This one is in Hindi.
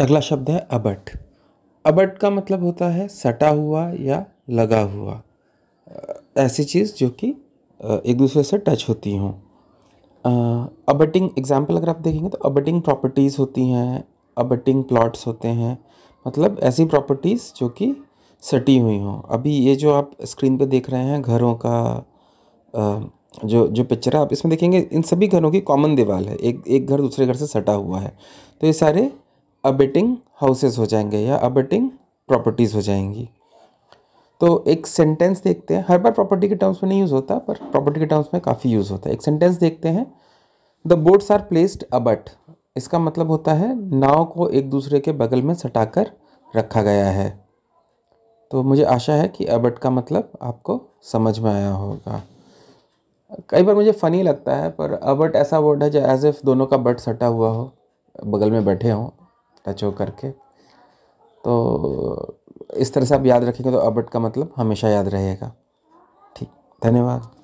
अगला शब्द है अबट अबट का मतलब होता है सटा हुआ या लगा हुआ ऐसी चीज़ जो कि एक दूसरे से टच होती हों अबटिंग एग्जाम्पल अगर आप देखेंगे तो अबटिंग प्रॉपर्टीज़ होती हैं अबटिंग प्लॉट्स होते हैं मतलब ऐसी प्रॉपर्टीज़ जो कि सटी हुई हों अभी ये जो आप स्क्रीन पे देख रहे हैं घरों का जो जो पिक्चर है आप इसमें देखेंगे इन सभी घरों की कॉमन दीवार है एक एक घर दूसरे घर से सटा हुआ है तो ये सारे अबेटिंग हाउसेस हो जाएंगे या अबेटिंग प्रॉपर्टीज़ हो जाएंगी तो एक सेंटेंस देखते हैं हर बार प्रॉपर्टी के टर्म्स में नहीं यूज़ होता पर प्रॉपर्टी के टर्म्स में काफ़ी यूज़ होता है एक सेंटेंस देखते हैं the boats are placed about इसका मतलब होता है नाव को एक दूसरे के बगल में सटाकर रखा गया है तो मुझे आशा है कि अबट का मतलब आपको समझ में आया होगा कई बार मुझे फ़नी लगता है पर अबट ऐसा वर्ड है जो एज इफ़ दोनों का बट सटा हुआ हो बगल में बैठे हों टच हो करके तो इस तरह से आप याद रखेंगे तो अबट का मतलब हमेशा याद रहेगा ठीक धन्यवाद